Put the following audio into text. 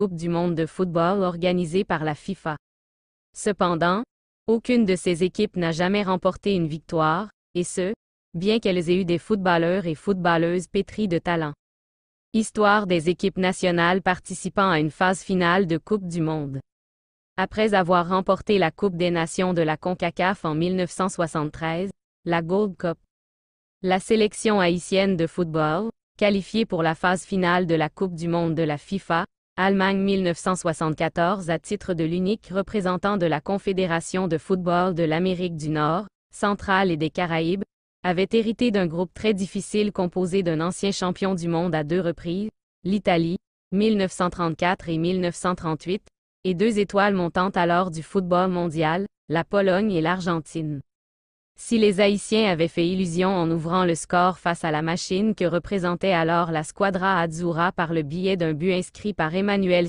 Coupe du monde de football organisée par la FIFA. Cependant, aucune de ces équipes n'a jamais remporté une victoire, et ce, bien qu'elles aient eu des footballeurs et footballeuses pétris de talent. Histoire des équipes nationales participant à une phase finale de Coupe du monde. Après avoir remporté la Coupe des Nations de la CONCACAF en 1973, la Gold Cup. La sélection haïtienne de football, qualifiée pour la phase finale de la Coupe du monde de la FIFA, Allemagne 1974 à titre de l'unique représentant de la Confédération de football de l'Amérique du Nord, Centrale et des Caraïbes, avait hérité d'un groupe très difficile composé d'un ancien champion du monde à deux reprises, l'Italie, 1934 et 1938, et deux étoiles montantes alors du football mondial, la Pologne et l'Argentine. Si les Haïtiens avaient fait illusion en ouvrant le score face à la machine que représentait alors la Squadra Azzurra par le billet d'un but inscrit par Emmanuel